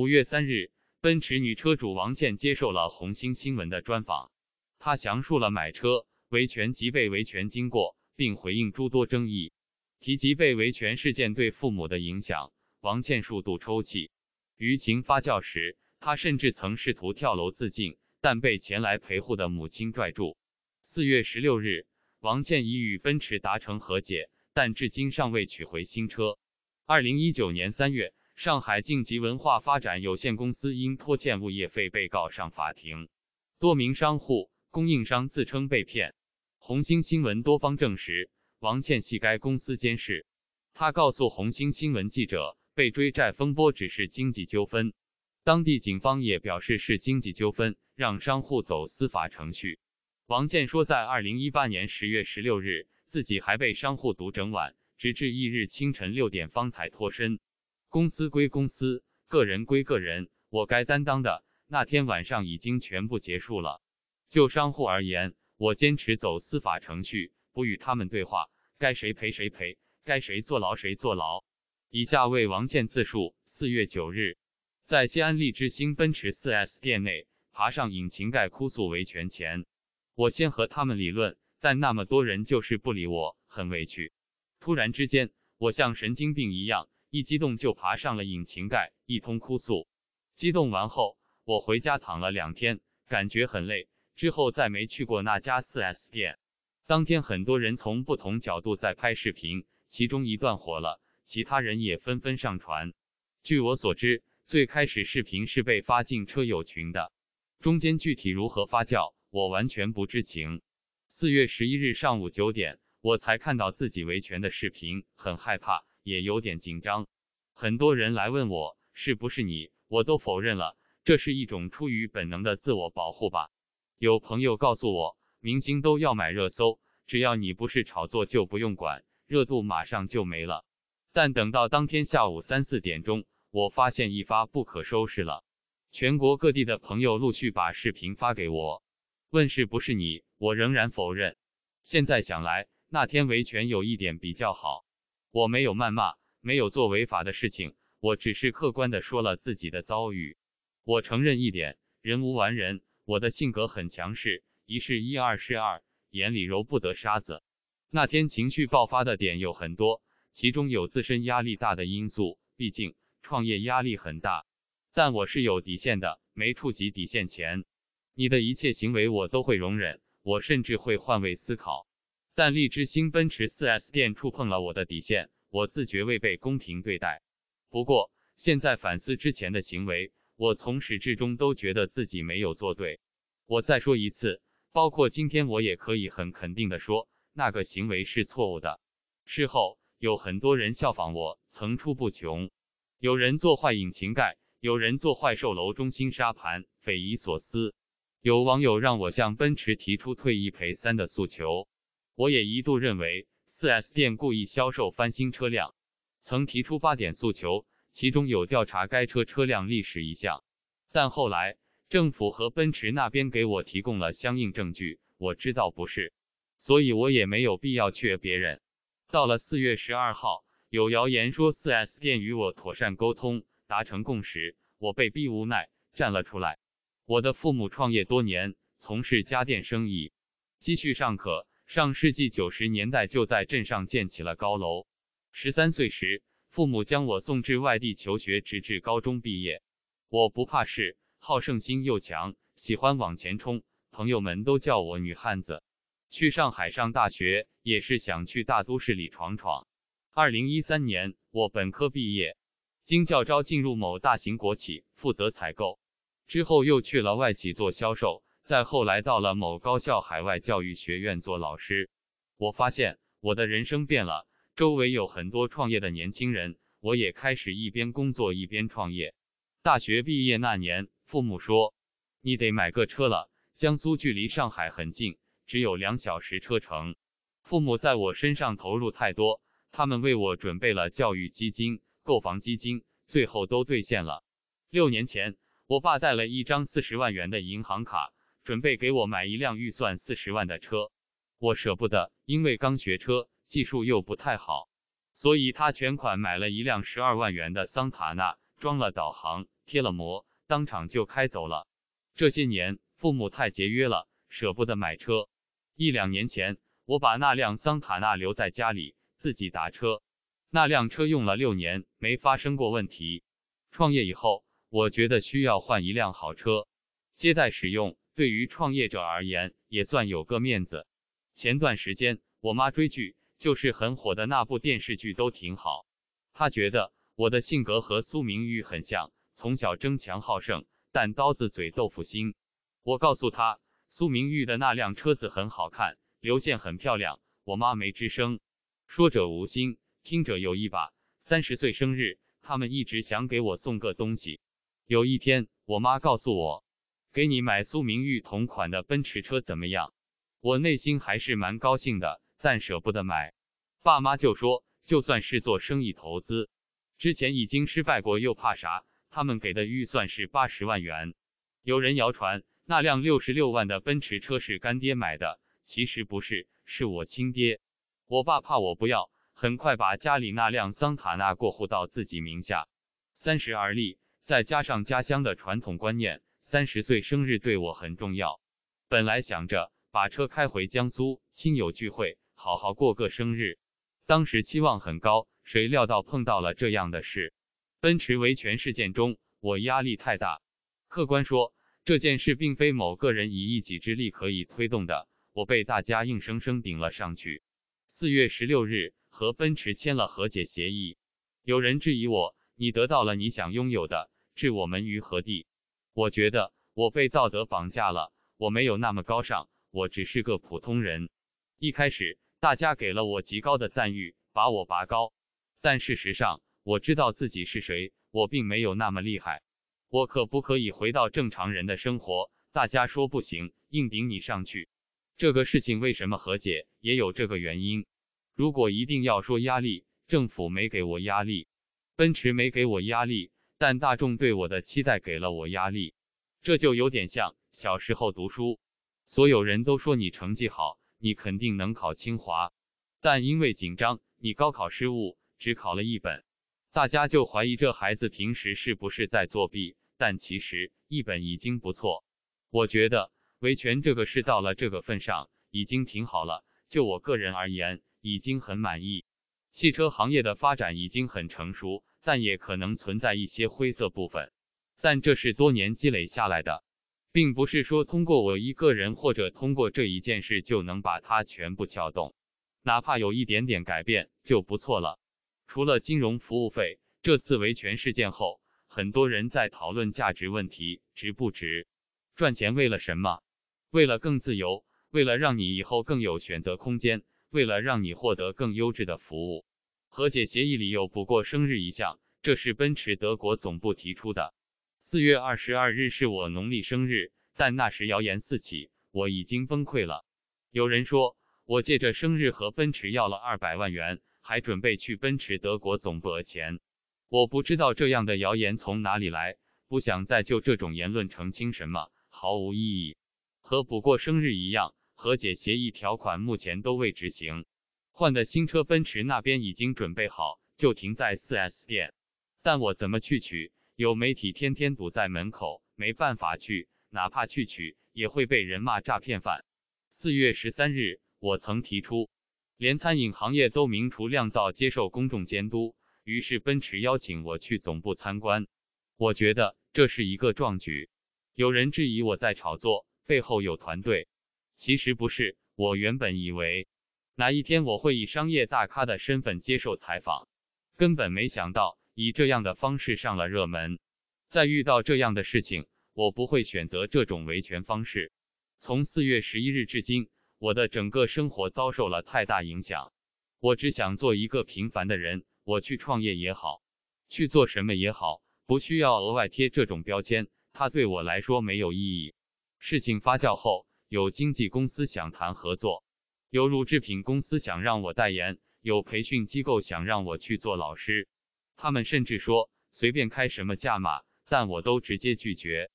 五月三日，奔驰女车主王倩接受了红星新闻的专访，她详述了买车、维权及被维权经过，并回应诸多争议，提及被维权事件对父母的影响。王倩数度抽泣，舆情发酵时，她甚至曾试图跳楼自尽，但被前来陪护的母亲拽住。四月十六日，王倩已与奔驰达成和解，但至今尚未取回新车。二零一九年三月。上海晋级文化发展有限公司因拖欠物业费被告上法庭，多名商户、供应商自称被骗。红星新闻多方证实，王倩系该公司监事。他告诉红星新闻记者，被追债风波只是经济纠纷，当地警方也表示是经济纠纷，让商户走司法程序。王倩说，在二零一八年十月十六日，自己还被商户堵整晚，直至翌日清晨六点方才脱身。公司归公司，个人归个人。我该担当的那天晚上已经全部结束了。就商户而言，我坚持走司法程序，不与他们对话。该谁赔谁赔，该谁坐牢谁坐牢。以下为王健自述：四月九日，在西安利之星奔驰 4S 店内，爬上引擎盖哭诉维权前，我先和他们理论，但那么多人就是不理我，很委屈。突然之间，我像神经病一样。一激动就爬上了引擎盖，一通哭诉。激动完后，我回家躺了两天，感觉很累。之后再没去过那家 4S 店。当天很多人从不同角度在拍视频，其中一段火了，其他人也纷纷上传。据我所知，最开始视频是被发进车友群的，中间具体如何发酵，我完全不知情。4月11日上午九点，我才看到自己维权的视频，很害怕。也有点紧张，很多人来问我是不是你，我都否认了。这是一种出于本能的自我保护吧。有朋友告诉我，明星都要买热搜，只要你不是炒作，就不用管，热度马上就没了。但等到当天下午三四点钟，我发现一发不可收拾了。全国各地的朋友陆续把视频发给我，问是不是你，我仍然否认。现在想来，那天维权有一点比较好。我没有谩骂，没有做违法的事情，我只是客观的说了自己的遭遇。我承认一点，人无完人，我的性格很强势，一是一，二是二，眼里揉不得沙子。那天情绪爆发的点有很多，其中有自身压力大的因素，毕竟创业压力很大。但我是有底线的，没触及底线前，你的一切行为我都会容忍，我甚至会换位思考。但荔枝星奔驰 4S 店触碰了我的底线，我自觉未被公平对待。不过现在反思之前的行为，我从始至终都觉得自己没有做对。我再说一次，包括今天我也可以很肯定地说，那个行为是错误的。事后有很多人效仿我，层出不穷。有人做坏引擎盖，有人做坏售楼中心沙盘，匪夷所思。有网友让我向奔驰提出退一赔三的诉求。我也一度认为四 S 店故意销售翻新车辆，曾提出八点诉求，其中有调查该车车辆历史一项。但后来政府和奔驰那边给我提供了相应证据，我知道不是，所以我也没有必要劝别人。到了四月十二号，有谣言说四 S 店与我妥善沟通，达成共识，我被逼无奈站了出来。我的父母创业多年，从事家电生意，积蓄尚可。上世纪九十年代就在镇上建起了高楼。十三岁时，父母将我送至外地求学，直至高中毕业。我不怕事，好胜心又强，喜欢往前冲，朋友们都叫我女汉子。去上海上大学也是想去大都市里闯闯。二零一三年我本科毕业，经教招进入某大型国企负责采购，之后又去了外企做销售。再后来到了某高校海外教育学院做老师，我发现我的人生变了，周围有很多创业的年轻人，我也开始一边工作一边创业。大学毕业那年，父母说你得买个车了。江苏距离上海很近，只有两小时车程。父母在我身上投入太多，他们为我准备了教育基金、购房基金，最后都兑现了。六年前，我爸带了一张四十万元的银行卡。准备给我买一辆预算四十万的车，我舍不得，因为刚学车，技术又不太好，所以他全款买了一辆十二万元的桑塔纳，装了导航，贴了膜，当场就开走了。这些年父母太节约了，舍不得买车。一两年前，我把那辆桑塔纳留在家里，自己打车。那辆车用了六年，没发生过问题。创业以后，我觉得需要换一辆好车，接待使用。对于创业者而言，也算有个面子。前段时间，我妈追剧，就是很火的那部电视剧，都挺好。她觉得我的性格和苏明玉很像，从小争强好胜，但刀子嘴豆腐心。我告诉她，苏明玉的那辆车子很好看，流线很漂亮。我妈没吱声。说者无心，听者有意吧。三十岁生日，他们一直想给我送个东西。有一天，我妈告诉我。给你买苏明玉同款的奔驰车怎么样？我内心还是蛮高兴的，但舍不得买。爸妈就说，就算是做生意投资，之前已经失败过，又怕啥？他们给的预算是八十万元。有人谣传那辆六十六万的奔驰车是干爹买的，其实不是，是我亲爹。我爸怕我不要，很快把家里那辆桑塔纳过户到自己名下。三十而立，再加上家乡的传统观念。三十岁生日对我很重要，本来想着把车开回江苏，亲友聚会，好好过个生日。当时期望很高，谁料到碰到了这样的事。奔驰维权事件中，我压力太大。客观说，这件事并非某个人以一己之力可以推动的，我被大家硬生生顶了上去。四月十六日和奔驰签了和解协议。有人质疑我，你得到了你想拥有的，置我们于何地？我觉得我被道德绑架了，我没有那么高尚，我只是个普通人。一开始大家给了我极高的赞誉，把我拔高，但事实上我知道自己是谁，我并没有那么厉害。我可不可以回到正常人的生活？大家说不行，硬顶你上去。这个事情为什么和解也有这个原因。如果一定要说压力，政府没给我压力，奔驰没给我压力。但大众对我的期待给了我压力，这就有点像小时候读书，所有人都说你成绩好，你肯定能考清华，但因为紧张，你高考失误，只考了一本，大家就怀疑这孩子平时是不是在作弊，但其实一本已经不错。我觉得维权这个事到了这个份上，已经挺好了。就我个人而言，已经很满意。汽车行业的发展已经很成熟。但也可能存在一些灰色部分，但这是多年积累下来的，并不是说通过我一个人或者通过这一件事就能把它全部撬动，哪怕有一点点改变就不错了。除了金融服务费，这次维权事件后，很多人在讨论价值问题，值不值？赚钱为了什么？为了更自由，为了让你以后更有选择空间，为了让你获得更优质的服务。和解协议里有不过生日一项，这是奔驰德国总部提出的。四月二十二日是我农历生日，但那时谣言四起，我已经崩溃了。有人说我借着生日和奔驰要了二百万元，还准备去奔驰德国总部讹钱。我不知道这样的谣言从哪里来，不想再就这种言论澄清什么，毫无意义。和补过生日一样，和解协议条款目前都未执行。换的新车，奔驰那边已经准备好，就停在 4S 店。但我怎么去取？有媒体天天堵在门口，没办法去。哪怕去取，也会被人骂诈骗犯。四月十三日，我曾提出，连餐饮行业都明厨亮灶，接受公众监督。于是奔驰邀请我去总部参观。我觉得这是一个壮举。有人质疑我在炒作，背后有团队。其实不是，我原本以为。哪一天我会以商业大咖的身份接受采访，根本没想到以这样的方式上了热门。在遇到这样的事情，我不会选择这种维权方式。从四月十一日至今，我的整个生活遭受了太大影响。我只想做一个平凡的人，我去创业也好，去做什么也好，不需要额外贴这种标签，它对我来说没有意义。事情发酵后，有经纪公司想谈合作。犹如制品公司想让我代言，有培训机构想让我去做老师，他们甚至说随便开什么价码，但我都直接拒绝。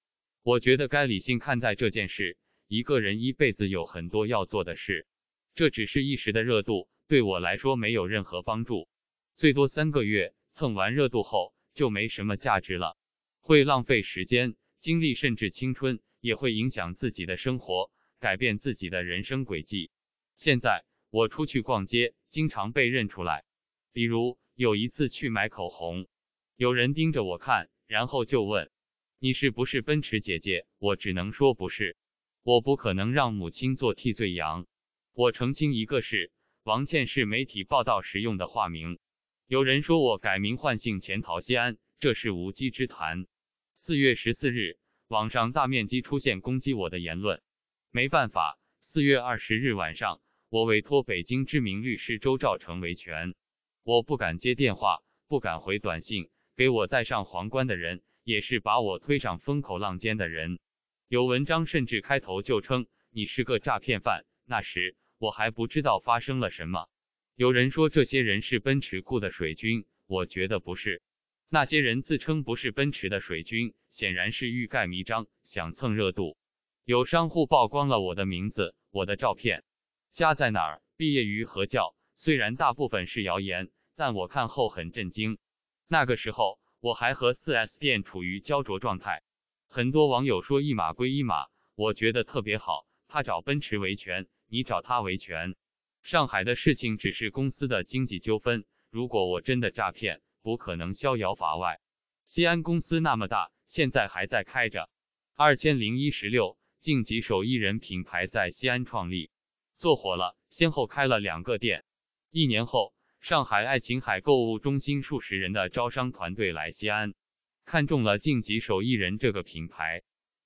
我觉得该理性看待这件事。一个人一辈子有很多要做的事，这只是一时的热度，对我来说没有任何帮助。最多三个月蹭完热度后就没什么价值了，会浪费时间、精力，甚至青春，也会影响自己的生活，改变自己的人生轨迹。现在我出去逛街，经常被认出来。比如有一次去买口红，有人盯着我看，然后就问：“你是不是奔驰姐姐？”我只能说不是，我不可能让母亲做替罪羊。我澄清一个事：王倩是媒体报道时用的化名。有人说我改名换姓潜逃西安，这是无稽之谈。四月十四日，网上大面积出现攻击我的言论。没办法，四月二十日晚上。我委托北京知名律师周兆成维权，我不敢接电话，不敢回短信。给我戴上皇冠的人，也是把我推上风口浪尖的人。有文章甚至开头就称你是个诈骗犯，那时我还不知道发生了什么。有人说这些人是奔驰库的水军，我觉得不是。那些人自称不是奔驰的水军，显然是欲盖弥彰，想蹭热度。有商户曝光了我的名字，我的照片。家在哪儿？毕业于何教？虽然大部分是谣言，但我看后很震惊。那个时候我还和 4S 店处于焦灼状态。很多网友说一码归一码，我觉得特别好。他找奔驰维权，你找他维权。上海的事情只是公司的经济纠纷。如果我真的诈骗，不可能逍遥法外。西安公司那么大，现在还在开着。二千零一十六，晋级手艺人品牌在西安创立。做火了，先后开了两个店。一年后，上海爱琴海购物中心数十人的招商团队来西安，看中了“晋级手艺人”这个品牌。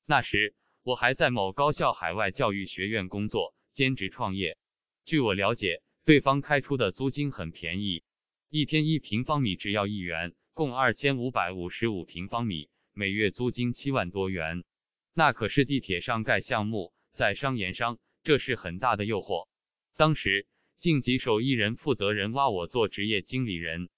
那时我还在某高校海外教育学院工作，兼职创业。据我了解，对方开出的租金很便宜，一天一平方米只要一元，共二千五百五十五平方米，每月租金七万多元。那可是地铁上盖项目，在商言商。这是很大的诱惑。当时，晋级手艺人负责人挖我做职业经理人，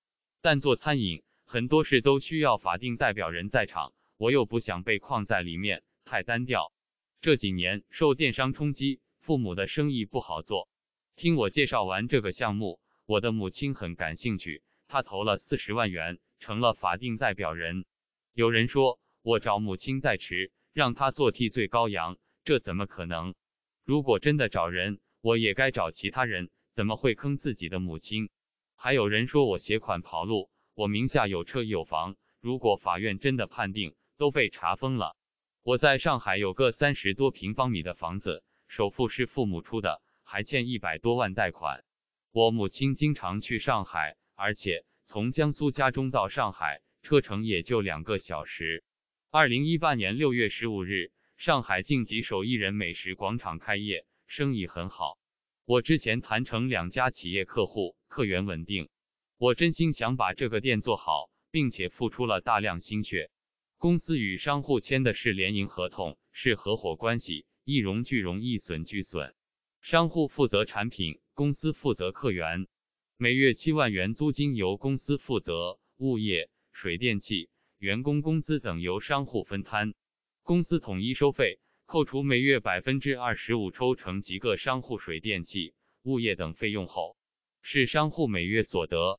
但做餐饮很多事都需要法定代表人在场，我又不想被框在里面，太单调。这几年受电商冲击，父母的生意不好做。听我介绍完这个项目，我的母亲很感兴趣，她投了四十万元，成了法定代表人。有人说我找母亲代持，让她做替罪羔羊，这怎么可能？如果真的找人，我也该找其他人，怎么会坑自己的母亲？还有人说我携款跑路，我名下有车有房。如果法院真的判定都被查封了，我在上海有个三十多平方米的房子，首付是父母出的，还欠一百多万贷款。我母亲经常去上海，而且从江苏家中到上海车程也就两个小时。二零一八年六月十五日。上海晋级手艺人美食广场开业，生意很好。我之前谈成两家企业客户，客源稳定。我真心想把这个店做好，并且付出了大量心血。公司与商户签的是联营合同，是合伙关系，一荣俱荣，一损俱损。商户负责产品，公司负责客源。每月七万元租金由公司负责，物业、水电气、员工工资等由商户分摊。公司统一收费，扣除每月百分之二十五抽成及各商户水电气、物业等费用后，是商户每月所得。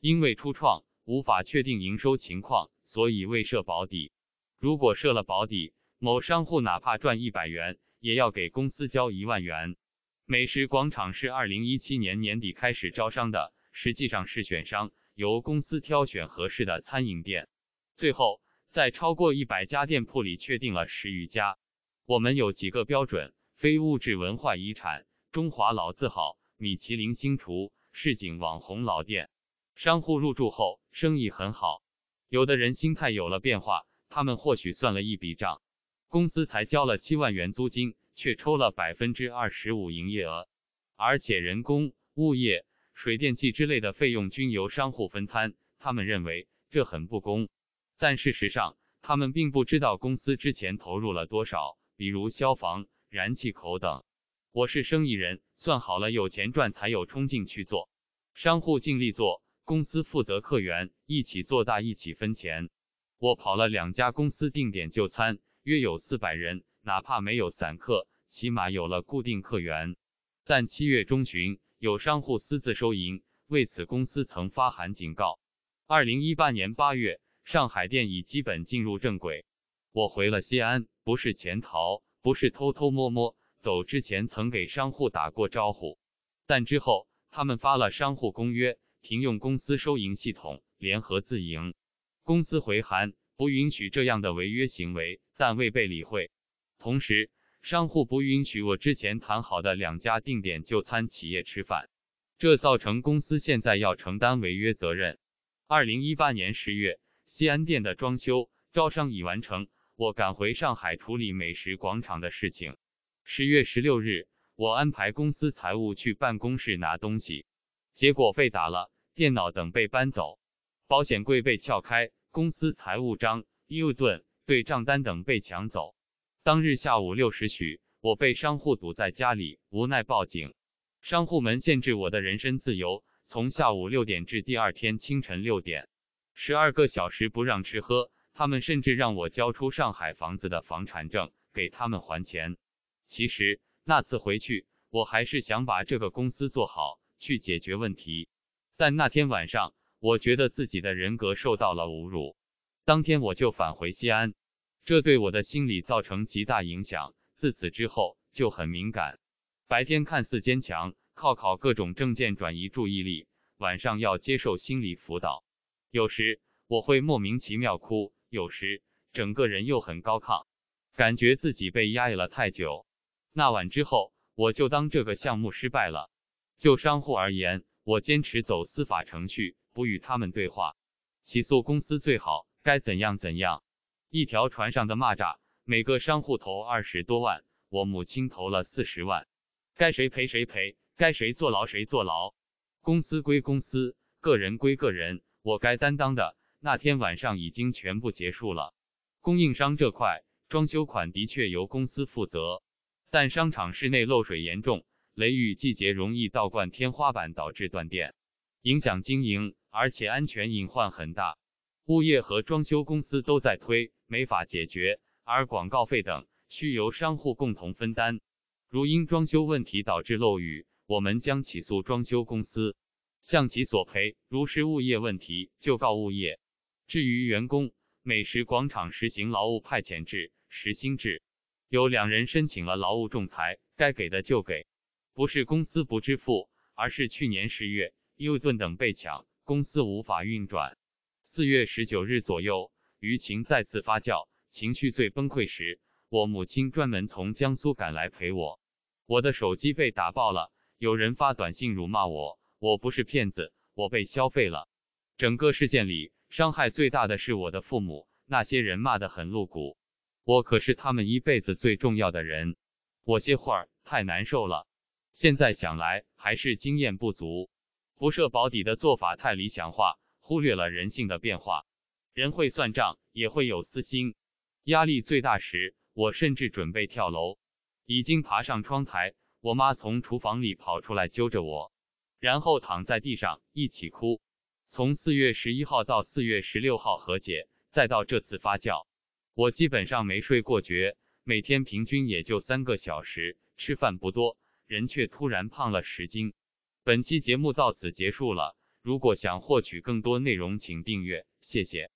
因为初创无法确定营收情况，所以未设保底。如果设了保底，某商户哪怕赚一百元，也要给公司交一万元。美食广场是二零一七年年底开始招商的，实际上是选商，由公司挑选合适的餐饮店。最后。在超过一百家店铺里，确定了十余家。我们有几个标准：非物质文化遗产、中华老字号、米其林星厨、市井网红老店。商户入驻后，生意很好。有的人心态有了变化，他们或许算了一笔账：公司才交了七万元租金，却抽了百分之二十五营业额，而且人工、物业、水电气之类的费用均由商户分摊。他们认为这很不公。但事实上，他们并不知道公司之前投入了多少，比如消防、燃气口等。我是生意人，算好了有钱赚才有冲劲去做。商户尽力做，公司负责客源，一起做大，一起分钱。我跑了两家公司定点就餐，约有四百人，哪怕没有散客，起码有了固定客源。但七月中旬，有商户私自收银，为此公司曾发函警告。二零一八年八月。上海店已基本进入正轨。我回了西安，不是潜逃，不是偷偷摸摸走。之前曾给商户打过招呼，但之后他们发了商户公约，停用公司收银系统，联合自营。公司回函不允许这样的违约行为，但未被理会。同时，商户不允许我之前谈好的两家定点就餐企业吃饭，这造成公司现在要承担违约责任。二零一八年十月。西安店的装修招商已完成，我赶回上海处理美食广场的事情。十月十六日，我安排公司财务去办公室拿东西，结果被打了，电脑等被搬走，保险柜被撬开，公司财务章、U 盾、对账单等被抢走。当日下午六时许，我被商户堵在家里，无奈报警。商户们限制我的人身自由，从下午六点至第二天清晨六点。十二个小时不让吃喝，他们甚至让我交出上海房子的房产证给他们还钱。其实那次回去，我还是想把这个公司做好，去解决问题。但那天晚上，我觉得自己的人格受到了侮辱。当天我就返回西安，这对我的心理造成极大影响。自此之后就很敏感，白天看似坚强，靠考各种证件转移注意力，晚上要接受心理辅导。有时我会莫名其妙哭，有时整个人又很高亢，感觉自己被压抑了太久。那晚之后，我就当这个项目失败了。就商户而言，我坚持走司法程序，不与他们对话，起诉公司最好该怎样怎样。一条船上的蚂蚱，每个商户投二十多万，我母亲投了四十万，该谁赔谁赔，该谁坐牢谁坐牢，公司归公司，个人归个人。我该担当的那天晚上已经全部结束了。供应商这块装修款的确由公司负责，但商场室内漏水严重，雷雨季节容易倒灌天花板，导致断电，影响经营，而且安全隐患很大。物业和装修公司都在推，没法解决。而广告费等需由商户共同分担。如因装修问题导致漏雨，我们将起诉装修公司。向其索赔，如是物业问题就告物业。至于员工，美食广场实行劳务派遣制、实薪制，有两人申请了劳务仲裁，该给的就给，不是公司不支付，而是去年十月优盾等被抢，公司无法运转。四月十九日左右，舆情再次发酵，情绪最崩溃时，我母亲专门从江苏赶来陪我，我的手机被打爆了，有人发短信辱骂我。我不是骗子，我被消费了。整个事件里，伤害最大的是我的父母。那些人骂得很露骨，我可是他们一辈子最重要的人。我歇会儿，太难受了。现在想来，还是经验不足，不设保底的做法太理想化，忽略了人性的变化。人会算账，也会有私心。压力最大时，我甚至准备跳楼，已经爬上窗台，我妈从厨房里跑出来揪着我。然后躺在地上一起哭。从四月十一号到四月十六号和解，再到这次发酵，我基本上没睡过觉，每天平均也就三个小时。吃饭不多，人却突然胖了十斤。本期节目到此结束了。如果想获取更多内容，请订阅，谢谢。